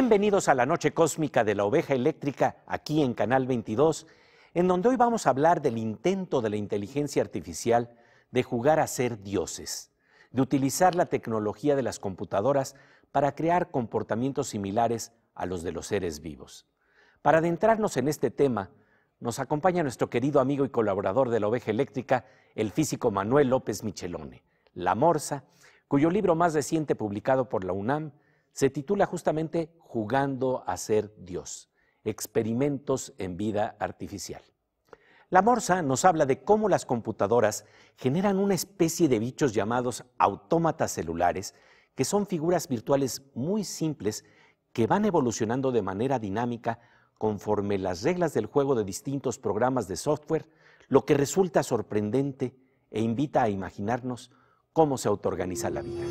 Bienvenidos a la noche cósmica de la oveja eléctrica aquí en Canal 22, en donde hoy vamos a hablar del intento de la inteligencia artificial de jugar a ser dioses, de utilizar la tecnología de las computadoras para crear comportamientos similares a los de los seres vivos. Para adentrarnos en este tema, nos acompaña nuestro querido amigo y colaborador de la oveja eléctrica, el físico Manuel López Michelone, La Morsa, cuyo libro más reciente publicado por la UNAM se titula justamente Jugando a ser Dios, experimentos en vida artificial. La Morsa nos habla de cómo las computadoras generan una especie de bichos llamados autómatas celulares, que son figuras virtuales muy simples que van evolucionando de manera dinámica conforme las reglas del juego de distintos programas de software, lo que resulta sorprendente e invita a imaginarnos cómo se autoorganiza la vida.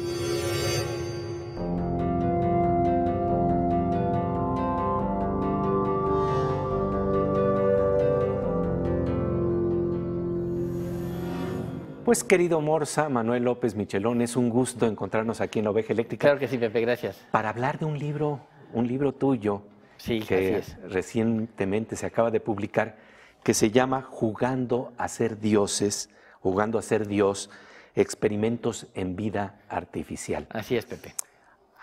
Pues, querido Morsa, Manuel López Michelón, es un gusto encontrarnos aquí en Oveja Eléctrica. Claro que sí, Pepe, gracias. Para hablar de un libro, un libro tuyo, que recientemente se acaba de publicar, que se llama Jugando a ser dioses, jugando a ser Dios, experimentos en vida artificial. Así es, Pepe.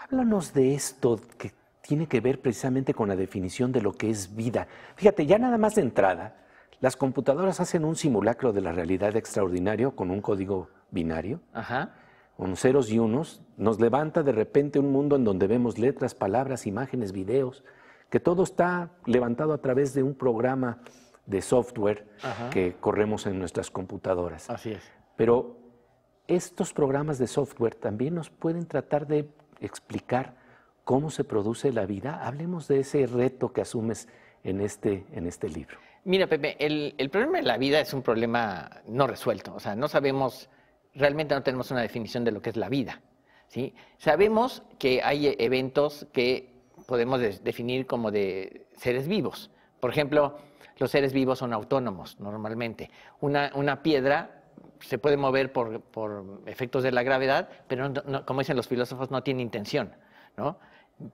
Háblanos de esto que tiene que ver precisamente con la definición de lo que es vida. Fíjate, ya nada más de entrada, las computadoras hacen un simulacro de la realidad extraordinario con un código binario. Con ceros y unos, nos levanta de repente un mundo en donde vemos letras, palabras, imágenes, videos, que todo está levantado a través de un programa de software que corremos en nuestras computadoras. Así es. Pero estos programas de software también nos pueden tratar de explicar cómo se produce la vida. Hablemos de ese reto que asumes en este, en este libro. Mira, Pepe, el, problema de la vida es un problema no resuelto. O sea, no sabemos, realmente no tenemos una definición de lo que es la vida. ¿sí? Sabemos que hay eventos que podemos definir como de seres vivos. Por ejemplo, los seres vivos son autónomos normalmente. Una, piedra se puede mover por, efectos de la gravedad, pero como dicen los filósofos, no tiene intención. ¿no?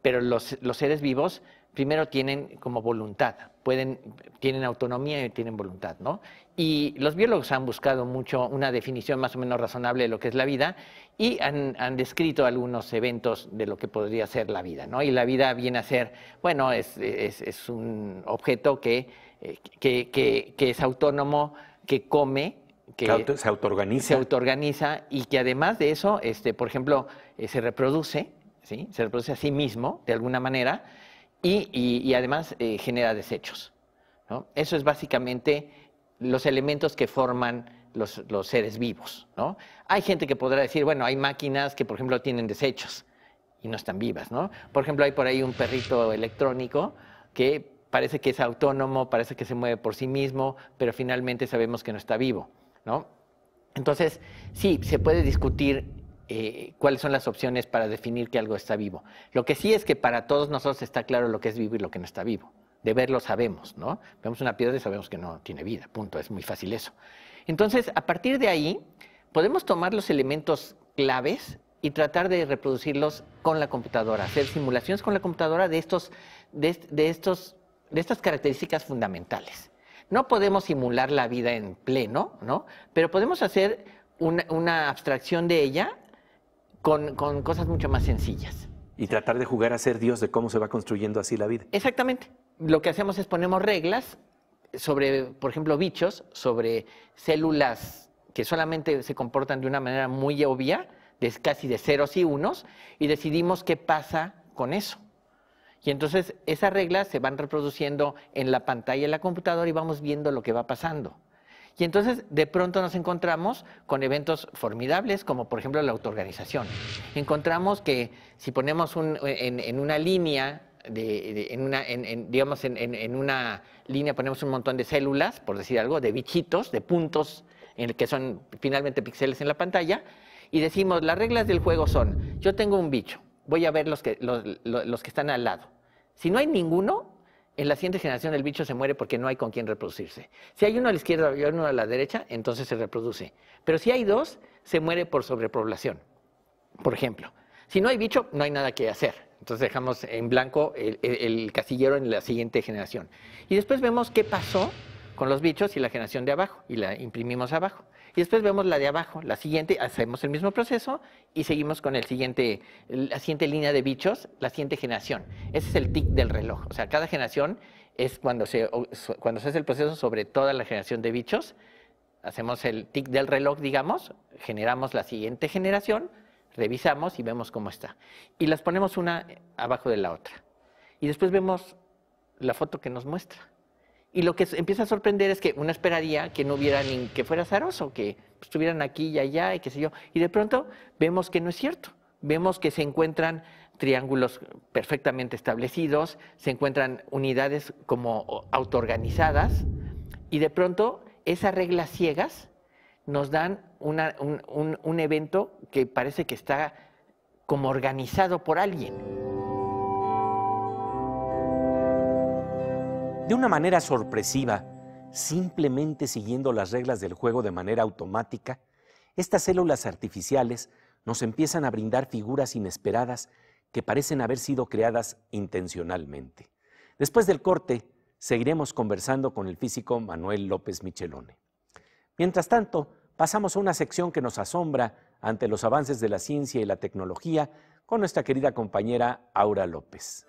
pero los, los, seres vivos primero tienen como voluntad, pueden, tienen autonomía y tienen voluntad, ¿no? Y los biólogos han buscado mucho una definición más o menos razonable de lo que es la vida y han, descrito algunos eventos de lo que podría ser la vida, ¿no? Y la vida viene a ser, bueno, es, un objeto eh, que, es autónomo, que come, que se autoorganiza. Se autoorganiza y que además de eso, este, por ejemplo, eh, se reproduce se reproduce a sí mismo, de alguna manera, y, además eh, genera desechos. Eso es básicamente los elementos que forman los, seres vivos. ¿no? Hay gente que podrá decir, bueno, hay máquinas que, por ejemplo, tienen desechos y no están vivas, Por ejemplo, hay por ahí un perrito electrónico que parece que es autónomo, parece que se mueve por sí mismo, pero finalmente sabemos que no está vivo, ¿no? Entonces, sí, se puede discutir eh, cuáles son las opciones para definir que algo está vivo. Lo que sí es que para todos nosotros está claro lo que es vivo y lo que no está vivo. De verlo sabemos, ¿no? Vemos una piedra y sabemos que no tiene vida, punto, es muy fácil eso. Entonces, a partir de ahí, podemos tomar los elementos claves y tratar de reproducirlos con la computadora, hacer simulaciones con la computadora de, estos, de, estos, de estas características fundamentales. No podemos simular la vida en pleno, ¿no? Pero podemos hacer una abstracción de ella con, cosas mucho más sencillas. Y tratar de jugar a ser Dios de cómo se va construyendo así la vida. Exactamente. Lo que hacemos es ponemos reglas sobre, por ejemplo, bichos, sobre células que solamente se comportan de una manera muy obvia, casi de ceros y unos, y decidimos qué pasa con eso. Y entonces esas reglas se van reproduciendo en la pantalla de la computadora y vamos viendo lo que va pasando. Y entonces de pronto nos encontramos con eventos formidables como por ejemplo la autoorganización. Encontramos que si ponemos un, en, una línea, en una, en, digamos en, una línea ponemos un montón de células, por decir algo, de bichitos, de puntos en el que son finalmente píxeles en la pantalla, y decimos las reglas del juego son, yo tengo un bicho, voy a ver los que, los que están al lado. Si no hay ninguno, en la siguiente generación el bicho se muere porque no hay con quién reproducirse. Si hay uno a la izquierda y uno a la derecha, entonces se reproduce. Pero si hay dos, se muere por sobrepoblación, por ejemplo. Si no hay bicho, no hay nada que hacer. Entonces dejamos en blanco el, el casillero en la siguiente generación. Y después vemos qué pasó con los bichos y la generación de abajo, y la imprimimos abajo. Y después vemos la de abajo, la siguiente, hacemos el mismo proceso y seguimos con el siguiente, la siguiente línea de bichos, la siguiente generación. Ese es el tic del reloj. O sea, cada generación es cuando se, cuando se hace el proceso sobre toda la generación de bichos. Hacemos el tic del reloj, digamos, generamos la siguiente generación, revisamos y vemos cómo está. Y las ponemos una abajo de la otra. Y después vemos la foto que nos muestra. Y lo que empieza a sorprender es que uno esperaría que no hubiera ni que fuera azaroso, que pues, estuvieran aquí y allá y qué sé yo. Y de pronto vemos que no es cierto. Vemos que se encuentran triángulos perfectamente establecidos, se encuentran unidades como autoorganizadas y de pronto esas reglas ciegas nos dan un evento que parece que está como organizado por alguien. de una manera sorpresiva, simplemente siguiendo las reglas del juego de manera automática, estas células artificiales nos empiezan a brindar figuras inesperadas que parecen haber sido creadas intencionalmente. Después del corte, seguiremos conversando con el físico Manuel López Michelone. Mientras tanto, pasamos a una sección que nos asombra ante los avances de la ciencia y la tecnología con nuestra querida compañera Aura López.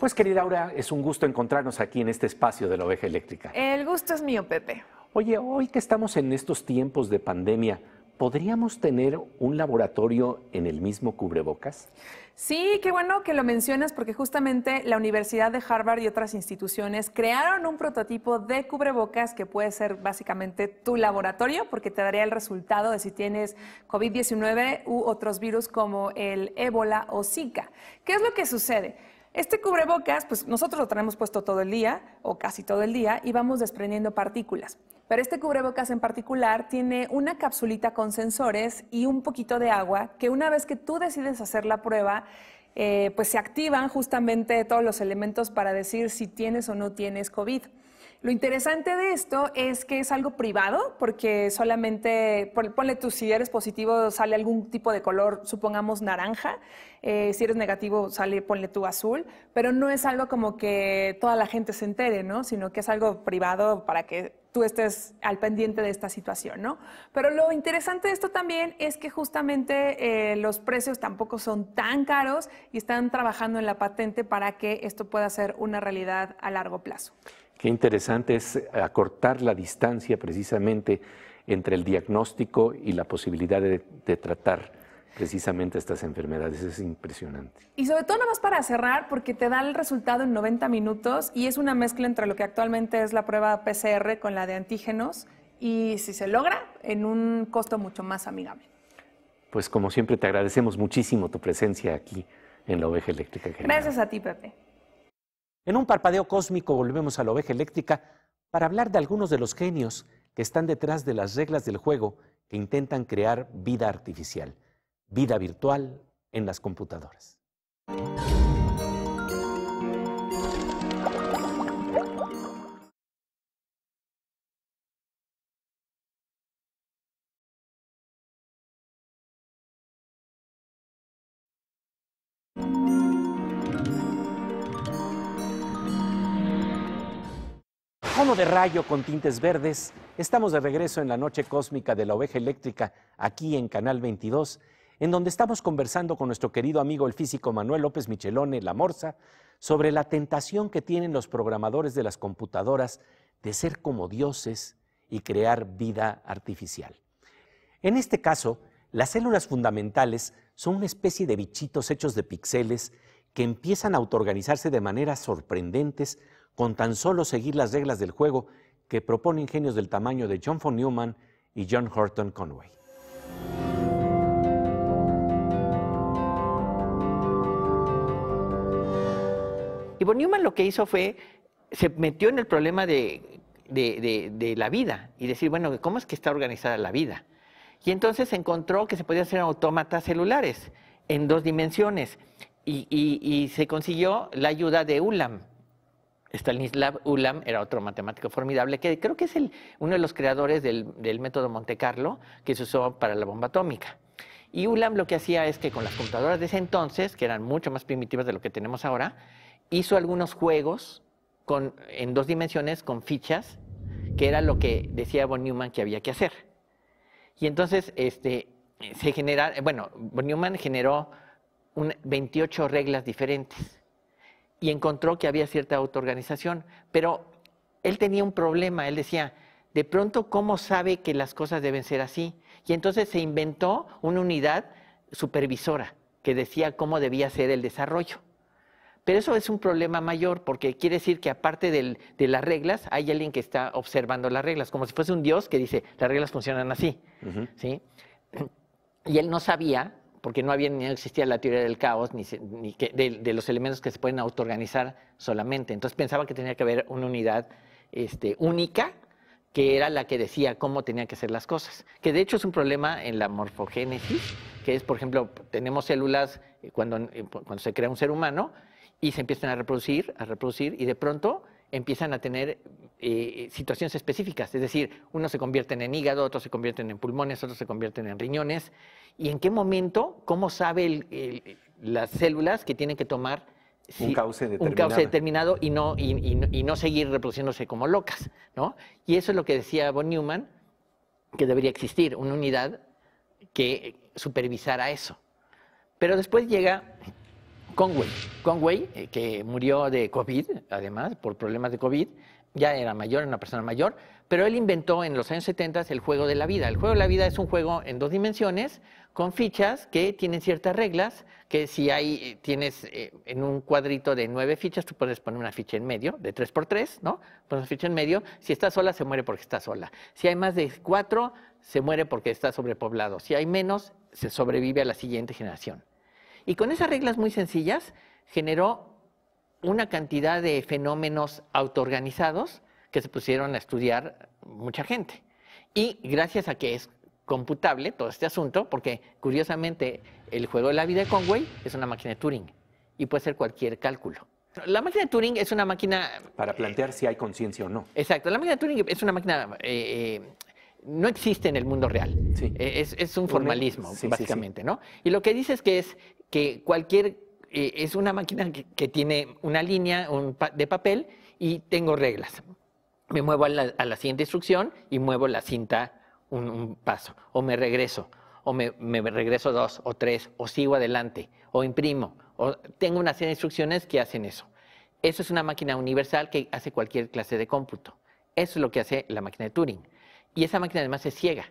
Pues querida Aura, es un gusto encontrarnos aquí en este espacio de la oveja eléctrica. El gusto es mío, Pepe. Oye, hoy que estamos en estos tiempos de pandemia, ¿podríamos tener un laboratorio en el mismo cubrebocas? Sí, qué bueno que lo mencionas porque justamente la Universidad de Harvard y otras instituciones crearon un prototipo de cubrebocas que puede ser básicamente tu laboratorio porque te daría el resultado de si tienes COVID-19 u otros virus como el ébola o Zika. ¿Qué es lo que sucede? Este cubrebocas, pues nosotros lo tenemos puesto todo el día o casi todo el día y vamos desprendiendo partículas. Pero este cubrebocas en particular tiene una capsulita con sensores y un poquito de agua que una vez que tú decides hacer la prueba, eh, pues se activan justamente todos los elementos para decir si tienes o no tienes COVID. Lo interesante de esto es que es algo privado, porque solamente, ponle tú, si eres positivo sale algún tipo de color, supongamos naranja, eh, si eres negativo sale, ponle tú azul, pero no es algo como que toda la gente se entere, ¿no? Sino que es algo privado para que tú estés al pendiente de esta situación, ¿no? Pero lo interesante de esto también es que justamente eh, los precios tampoco son tan caros y están trabajando en la patente para que esto pueda ser una realidad a largo plazo. Qué interesante es eh, acortar la distancia precisamente entre el diagnóstico y la posibilidad de, tratar precisamente estas enfermedades. Es impresionante. Y sobre todo nada más para cerrar, porque te da el resultado en 90 minutos y es una mezcla entre lo que actualmente es la prueba PCR con la de antígenos y si se logra, en un costo mucho más amigable. Pues como siempre te agradecemos muchísimo tu presencia aquí en la oveja eléctrica. General. Gracias a ti, Pepe. En un parpadeo cósmico volvemos a la oveja eléctrica para hablar de algunos de los genios que están detrás de las reglas del juego que intentan crear vida artificial, vida virtual en las computadoras. de rayo con tintes verdes, estamos de regreso en la noche cósmica de la oveja eléctrica, aquí en Canal 22, en donde estamos conversando con nuestro querido amigo el físico Manuel López Michelone, la Morsa, sobre la tentación que tienen los programadores de las computadoras de ser como dioses y crear vida artificial. En este caso, las células fundamentales son una especie de bichitos hechos de píxeles que empiezan a autoorganizarse de maneras sorprendentes con tan solo seguir las reglas del juego que proponen ingenios del tamaño de John von Neumann y John Horton Conway. Y von Neumann lo que hizo fue, se metió en el problema de, la vida y decir, bueno, ¿cómo es que está organizada la vida? Y entonces encontró que se podían hacer autómatas celulares en dos dimensiones y se consiguió la ayuda de ULAM, Stanislav Ulam era otro matemático formidable que creo que es uno de los creadores del, método Monte Carlo que se usó para la bomba atómica. Y Ulam lo que hacía es que con las computadoras de ese entonces, que eran mucho más primitivas de lo que tenemos ahora, hizo algunos juegos en dos dimensiones con fichas, que era lo que decía von Neumann que había que hacer. Y entonces este, se genera, bueno, von Neumann generó 28 reglas diferentes y encontró que había cierta autoorganización, pero él tenía un problema, él decía, de pronto, ¿cómo sabe que las cosas deben ser así? Y entonces se inventó una unidad supervisora que decía cómo debía ser el desarrollo. Pero eso es un problema mayor porque quiere decir que aparte de las reglas hay alguien que está observando las reglas, como si fuese un dios que dice, las reglas funcionan así. ¿sí? Y él no sabía porque no había ni existía la teoría del caos ni, de, los elementos que se pueden autoorganizar solamente. Entonces pensaba que tenía que haber una unidad este, única que era la que decía cómo tenían que ser las cosas. Que de hecho es un problema en la morfogénesis, que es, por ejemplo, tenemos células eh, eh, cuando, se crea un ser humano y se empiezan a reproducir, a reproducir, y de pronto empiezan a tener eh, situaciones específicas. Es decir, unos se convierten en hígado, otros se convierten en pulmones, otros se convierten en riñones, y en qué momento, cómo sabe las células que tienen que tomar un, cauce determinado. y no, seguir reproduciéndose como locas. ¿no? Y eso es lo que decía von Neumann, que debería existir una unidad que supervisara eso. Pero después llega Conway. Conway, eh, que murió de COVID, además, por problemas de COVID, ya era mayor, era una persona mayor, pero él inventó en los años 70 el juego de la vida. El juego de la vida es un juego en dos dimensiones con fichas que tienen ciertas reglas, que si hay, eh, tienes eh, en un cuadrito de nueve fichas, tú puedes poner una ficha en medio, de tres por tres, ¿no? Pones una ficha en medio, si está sola, se muere porque está sola. Si hay más de cuatro, se muere porque está sobrepoblado. Si hay menos, se sobrevive a la siguiente generación. Y con esas reglas muy sencillas, generó una cantidad de fenómenos autoorganizados que se pusieron a estudiar mucha gente. Y gracias a que es computable todo este asunto, porque curiosamente el juego de la vida de Conway es una máquina de Turing y puede hacer cualquier cálculo. La máquina de Turing es una máquina... Para eh, plantear si hay conciencia o no. Exacto, la máquina de Turing es una máquina... Eh, eh, no existe en el mundo real. Es, un formalismo, básicamente, ¿no? Y lo que dice es que es que cualquier... es una máquina que, tiene una línea de papel y tengo reglas. Me muevo a la, a la siguiente instrucción y muevo la cinta un, paso, o me regreso, o me, regreso dos o tres, o sigo adelante, o imprimo, o tengo una serie de instrucciones que hacen eso. Eso es una máquina universal que hace cualquier clase de cómputo. Eso es lo que hace la máquina de Turing. Y esa máquina además es ciega,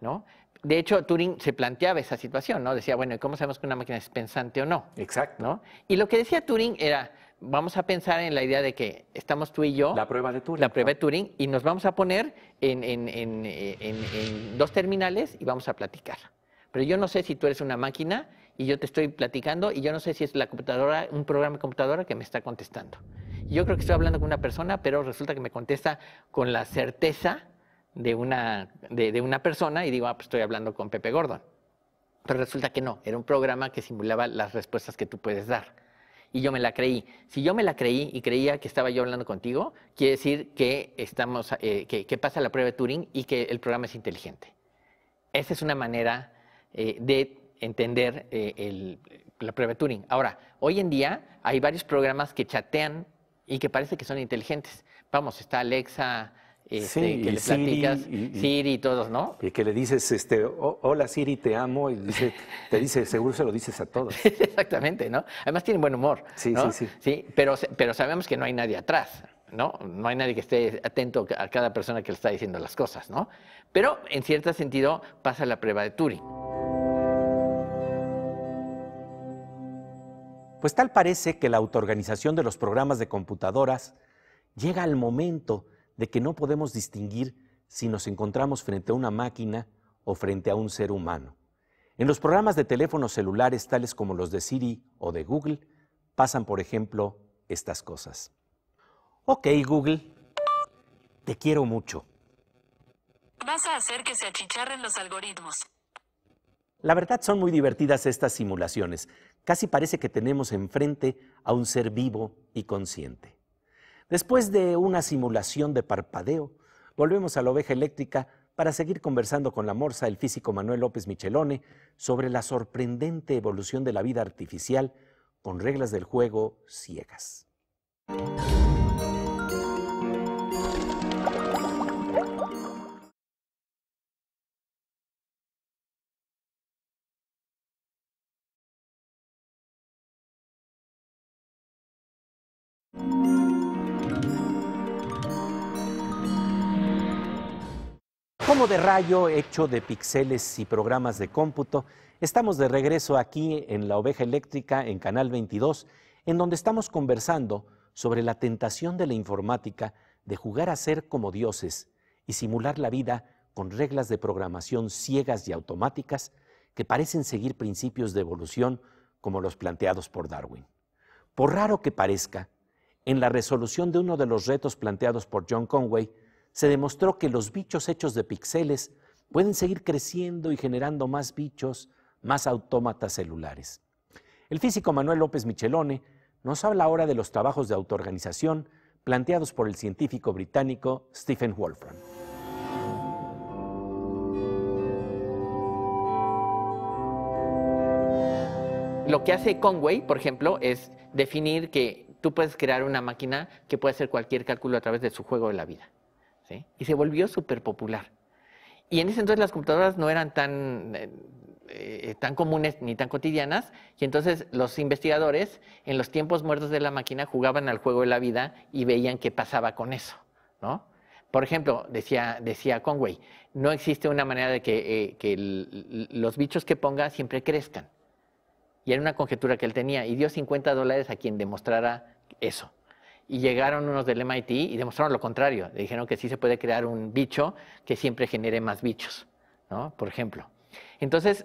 ¿no? De hecho, Turing se planteaba esa situación, ¿no? Decía, bueno, ¿cómo sabemos que una máquina es pensante o no? Exacto. ¿no? Y lo que decía Turing era, vamos a pensar en la idea de que estamos tú y yo. La prueba de Turing. La prueba de Turing y nos vamos a poner en, dos terminales y vamos a platicar. Pero yo no sé si tú eres una máquina y yo te estoy platicando y yo no sé si es la computadora, un programa de computadora que me está contestando. Yo creo que estoy hablando con una persona, pero resulta que me contesta con la certeza de una, de una persona y digo, ah, pues estoy hablando con Pepe Gordon. Pero resulta que no, era un programa que simulaba las respuestas que tú puedes dar y yo me la creí. Si yo me la creí y creía que estaba yo hablando contigo, quiere decir que, estamos, eh, que, pasa la prueba de Turing y que el programa es inteligente. Esa es una manera eh, de entender eh, la prueba de Turing. Ahora, hoy en día hay varios programas que chatean y que parece que son inteligentes. Vamos, está Alexa, este, que le platicas, Siri y todos, ¿no? Y que le dices, este, hola Siri, te amo, y te dice, seguro se lo dices a todos. Exactamente, ¿no? Además tiene buen humor. Sí, sí, sí. Sí, pero, pero sabemos que no hay nadie atrás, ¿no? No hay nadie que esté atento a cada persona que le está diciendo las cosas, ¿no? Pero en cierto sentido pasa la prueba de Turing. Pues tal parece que la autoorganización de los programas de computadoras llega al momento de que no podemos distinguir si nos encontramos frente a una máquina o frente a un ser humano. En los programas de teléfonos celulares tales como los de Siri o de Google, pasan, por ejemplo, estas cosas. Ok, Google, te quiero mucho. Vas a hacer que se achicharren los algoritmos. La verdad son muy divertidas estas simulaciones. Casi parece que tenemos enfrente a un ser vivo y consciente. Después de una simulación de parpadeo, volvemos a la oveja eléctrica para seguir conversando con la morsa, el físico Manuel López Michelone, sobre la sorprendente evolución de la vida artificial con reglas del juego ciegas. de Rayo, hecho de pixeles y programas de cómputo, estamos de regreso aquí en La Oveja Eléctrica, en Canal 22, en donde estamos conversando sobre la tentación de la informática de jugar a ser como dioses y simular la vida con reglas de programación ciegas y automáticas que parecen seguir principios de evolución como los planteados por Darwin. Por raro que parezca, en la resolución de uno de los retos planteados por John Conway, se demostró que los bichos hechos de píxeles pueden seguir creciendo y generando más bichos, más autómatas celulares. El físico Manuel López Michelone nos habla ahora de los trabajos de autoorganización planteados por el científico británico Stephen Wolfram. Lo que hace Conway, por ejemplo, es definir que tú puedes crear una máquina que puede hacer cualquier cálculo a través de su juego de la vida. Y se volvió súper popular. Y en ese entonces las computadoras no eran tan, eh, eh, tan comunes ni tan cotidianas, y entonces los investigadores en los tiempos muertos de la máquina jugaban al juego de la vida y veían qué pasaba con eso, ¿no? Por ejemplo, decía, Conway, no existe una manera de que, eh, los bichos que ponga siempre crezcan. Y era una conjetura que él tenía, y dio 50 dólares a quien demostrara eso y llegaron unos del MIT y demostraron lo contrario. dijeron que sí se puede crear un bicho que siempre genere más bichos, ¿no? Por ejemplo. Entonces,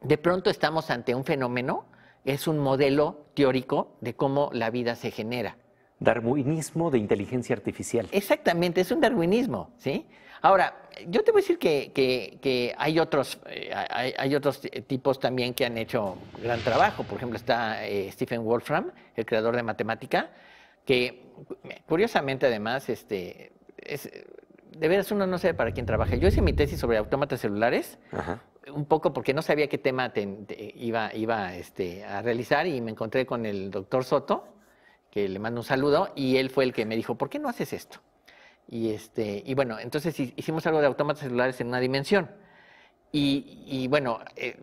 de pronto estamos ante un fenómeno, es un modelo teórico de cómo la vida se genera. Darwinismo de inteligencia artificial. Exactamente, es un darwinismo, ¿sí? Ahora, yo te voy a decir que, que, que hay, otros, eh, hay, hay, otros tipos también que han hecho gran trabajo. Por ejemplo, está eh, Stephen Wolfram, el creador de matemática, que curiosamente además, este, es, de veras uno no sabe para quién trabaja. Yo hice mi tesis sobre autómatas celulares, un poco porque no sabía qué tema iba, iba este, a realizar y me encontré con el doctor Soto, que le mando un saludo, y él fue el que me dijo, ¿por qué no haces esto? Y, este, y bueno, entonces hicimos algo de autómatas celulares en una dimensión. Y, bueno, eh,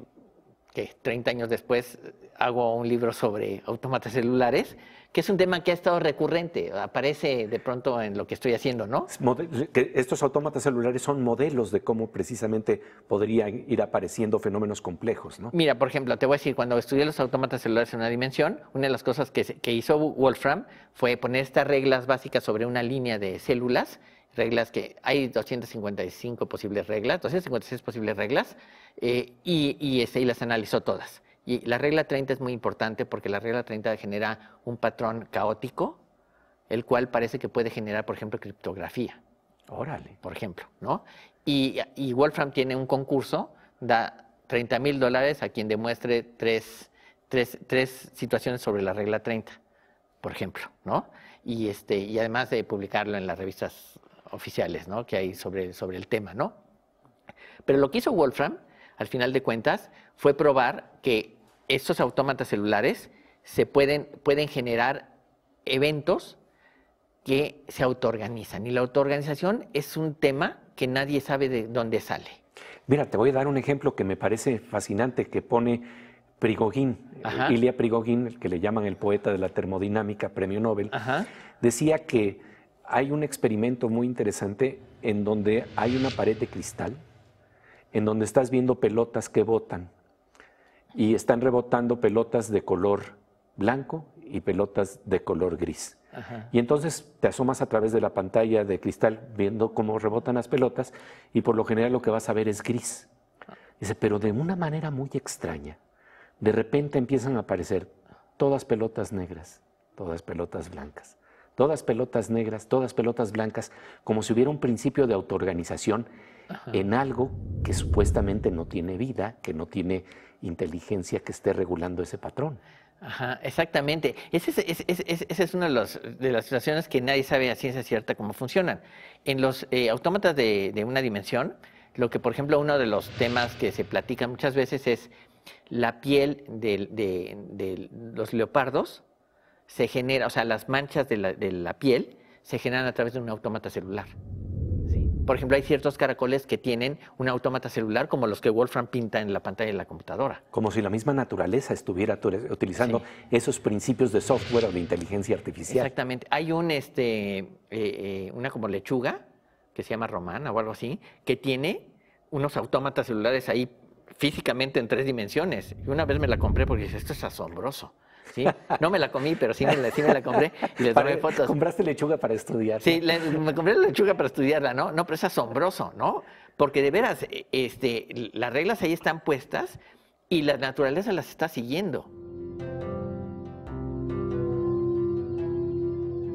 que 30 años después hago un libro sobre autómatas celulares que es un tema que ha estado recurrente, aparece de pronto en lo que estoy haciendo, ¿no? Estos autómatas celulares son modelos de cómo precisamente podrían ir apareciendo fenómenos complejos, ¿no? Mira, por ejemplo, te voy a decir, cuando estudié los autómatas celulares en una dimensión, una de las cosas que, hizo Wolfram fue poner estas reglas básicas sobre una línea de células reglas que hay 255 posibles reglas, 256 posibles reglas, eh, y, este, y las analizó todas. Y la regla 30 es muy importante porque la regla 30 genera un patrón caótico, el cual parece que puede generar, por ejemplo, criptografía. Órale. Por ejemplo, ¿no? Y, Wolfram tiene un concurso, da 30 mil dólares a quien demuestre tres, tres, tres situaciones sobre la regla 30, por ejemplo, ¿no? Y, este, y además de publicarlo en las revistas oficiales, ¿no? Que hay sobre, sobre el tema, ¿no? Pero lo que hizo Wolfram, al final de cuentas, fue probar que estos autómatas celulares se pueden, pueden generar eventos que se autoorganizan. Y la autoorganización es un tema que nadie sabe de dónde sale. Mira, te voy a dar un ejemplo que me parece fascinante que pone Prigogín, Ajá. Ilia Prigogín, el que le llaman el poeta de la termodinámica, premio Nobel, decía que hay un experimento muy interesante en donde hay una pared de cristal, en donde estás viendo pelotas que botan y están rebotando pelotas de color blanco y pelotas de color gris. Y entonces te asomas a través de la pantalla de cristal viendo cómo rebotan las pelotas y por lo general lo que vas a ver es gris. Dice, pero de una manera muy extraña, de repente empiezan a aparecer todas pelotas negras, todas pelotas blancas, todas pelotas negras, todas pelotas blancas, como si hubiera un principio de autoorganización en algo que supuestamente no tiene vida, que no tiene inteligencia que esté regulando ese patrón. Ajá, exactamente. Esa es, una de, las situaciones que nadie sabe a ciencia cierta cómo funcionan. En los eh, autómatas de, una dimensión, lo que, por ejemplo, uno de los temas que se platica muchas veces es la piel de, los leopardos se genera, o sea, las manchas de la, piel se generan a través de un autómata celular. Por ejemplo, hay ciertos caracoles que tienen un autómata celular como los que Wolfram pinta en la pantalla de la computadora. Como si la misma naturaleza estuviera utilizando esos principios de software o de inteligencia artificial. Exactamente. Hay este, eh, eh, una como lechuga que se llama Romana o algo así, que tiene unos autómatas celulares ahí físicamente en tres dimensiones. Y una vez me la compré porque dije, esto es asombroso. No me la comí, pero sí me la, compré y le tomé fotos. Compraste lechuga para estudiarla. Sí, me compré la lechuga para estudiarla, ¿no? No, pero es asombroso, ¿no? Porque de veras, e, este, las reglas ahí están puestas y la naturaleza las está siguiendo.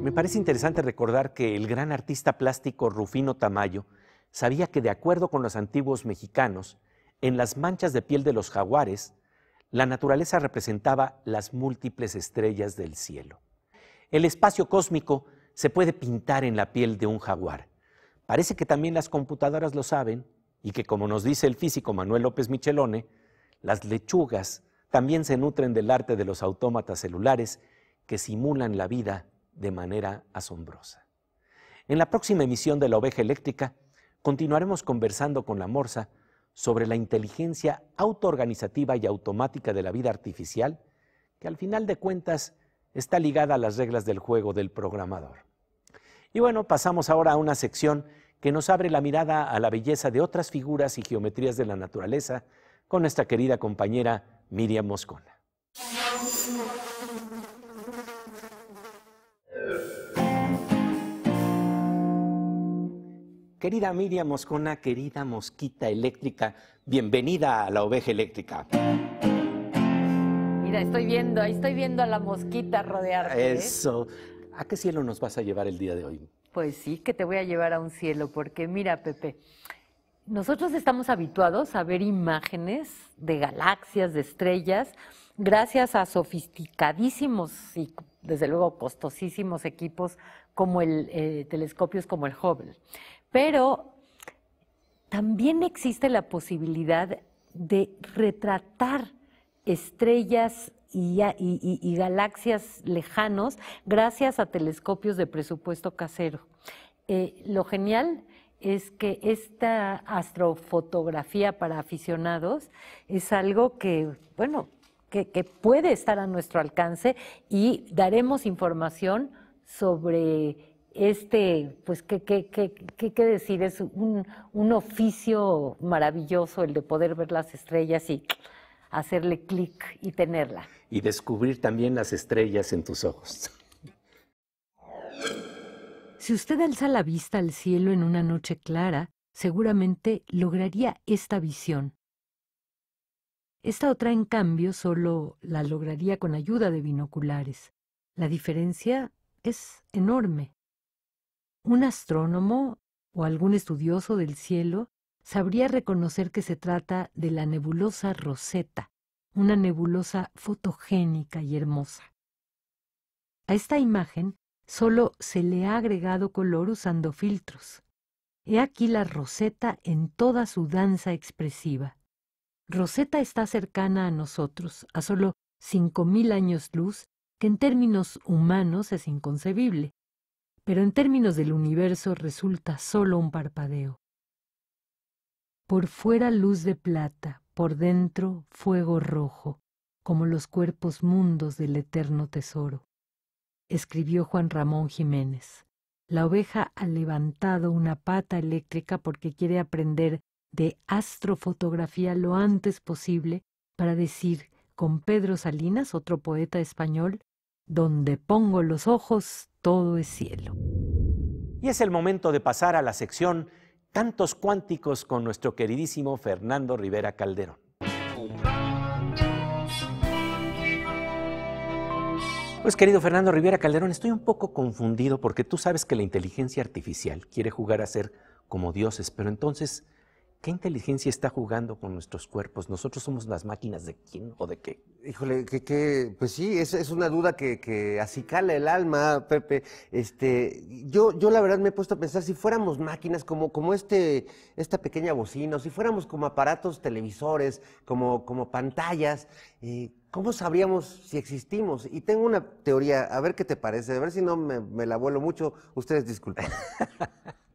Me parece interesante recordar que el gran artista plástico Rufino Tamayo sabía que de acuerdo con los antiguos mexicanos, en las manchas de piel de los jaguares la naturaleza representaba las múltiples estrellas del cielo. El espacio cósmico se puede pintar en la piel de un jaguar. Parece que también las computadoras lo saben y que, como nos dice el físico Manuel López Michelone, las lechugas también se nutren del arte de los autómatas celulares que simulan la vida de manera asombrosa. En la próxima emisión de La Oveja Eléctrica continuaremos conversando con la Morsa sobre la inteligencia autoorganizativa y automática de la vida artificial, que al final de cuentas está ligada a las reglas del juego del programador. Y bueno, pasamos ahora a una sección que nos abre la mirada a la belleza de otras figuras y geometrías de la naturaleza con nuestra querida compañera Miriam Moscona. Querida Miriam Moscona, querida mosquita eléctrica, bienvenida a la oveja eléctrica. Mira, estoy viendo, ahí estoy viendo a la mosquita rodearte. ¿eh? Eso. ¿A qué cielo nos vas a llevar el día de hoy? Pues sí, que te voy a llevar a un cielo, porque mira, Pepe, nosotros estamos habituados a ver imágenes de galaxias, de estrellas, gracias a sofisticadísimos y desde luego costosísimos equipos como el telescopio eh, telescopios como el Hubble. Pero también existe la posibilidad de retratar estrellas y, galaxias lejanos gracias a telescopios de presupuesto casero. Eh, lo genial es que esta astrofotografía para aficionados es algo que, bueno, que puede estar a nuestro alcance y daremos información sobre este, pues, ¿qué, qué, qué, qué decir? Es un, un, oficio maravilloso el de poder ver las estrellas y hacerle clic y tenerla. Y descubrir también las estrellas en tus ojos. Si usted alza la vista al cielo en una noche clara, seguramente lograría esta visión. Esta otra, en cambio, solo la lograría con ayuda de binoculares. La diferencia es enorme. Un astrónomo o algún estudioso del cielo sabría reconocer que se trata de la nebulosa Roseta, una nebulosa fotogénica y hermosa. A esta imagen solo se le ha agregado color usando filtros. He aquí la Roseta en toda su danza expresiva. Roseta está cercana a nosotros, a solo 5.000 años luz, que en términos humanos es inconcebible, pero en términos del universo resulta solo un parpadeo. Por fuera luz de plata, por dentro fuego rojo, como los cuerpos mundos del eterno tesoro. Escribió Juan Ramón Jiménez. La oveja ha levantado una pata eléctrica porque quiere aprender de astrofotografía lo antes posible para decir con Pedro Salinas, otro poeta español, donde pongo los ojos, todo es cielo. Y es el momento de pasar a la sección Cantos Cuánticos con nuestro queridísimo Fernando Rivera Calderón. Pues querido Fernando Rivera Calderón, estoy un poco confundido porque tú sabes que la inteligencia artificial quiere jugar a ser como dioses, pero entonces ¿Qué inteligencia está jugando con nuestros cuerpos? ¿Nosotros somos las máquinas de quién o de qué? Híjole, que, que pues sí, es, una duda que, que acicala el alma, Pepe. Este, yo, yo la verdad me he puesto a pensar, si fuéramos máquinas como, como este, esta pequeña bocina, si fuéramos como aparatos televisores, como, como pantallas, eh, ¿cómo sabríamos si existimos? Y tengo una teoría, a ver qué te parece, a ver si no me, me la vuelo mucho, ustedes disculpen.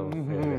嗯。